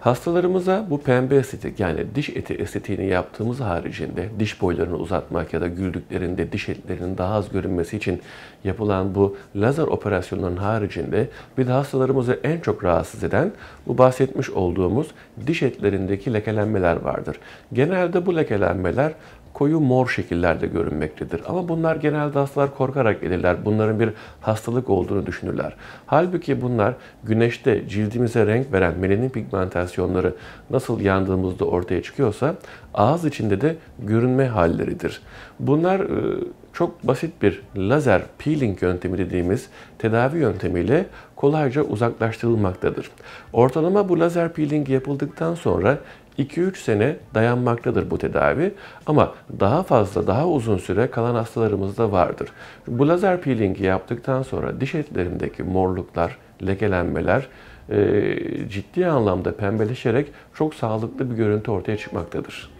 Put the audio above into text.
Hastalarımıza bu pembe estetik yani diş eti estetiğini yaptığımız haricinde diş boylarını uzatmak ya da güldüklerinde diş etlerinin daha az görünmesi için yapılan bu lazer operasyonlarının haricinde bir de hastalarımızı en çok rahatsız eden bu bahsetmiş olduğumuz diş etlerindeki lekelenmeler vardır. Genelde bu lekelenmeler koyu mor şekillerde görünmektedir. Ama bunlar genelde hastalar korkarak gelirler. Bunların bir hastalık olduğunu düşünürler. Halbuki bunlar güneşte cildimize renk veren melanin pigmentasyonları nasıl yandığımızda ortaya çıkıyorsa ağız içinde de görünme halleridir. Bunlar e, çok basit bir lazer peeling yöntemi dediğimiz tedavi yöntemiyle kolayca uzaklaştırılmaktadır. Ortalama bu lazer peeling yapıldıktan sonra 2-3 sene dayanmaktadır bu tedavi ama daha fazla daha uzun süre kalan hastalarımızda vardır. Bu lazer peelingi yaptıktan sonra diş etlerindeki morluklar, lekelenmeler e, ciddi anlamda pembeleşerek çok sağlıklı bir görüntü ortaya çıkmaktadır.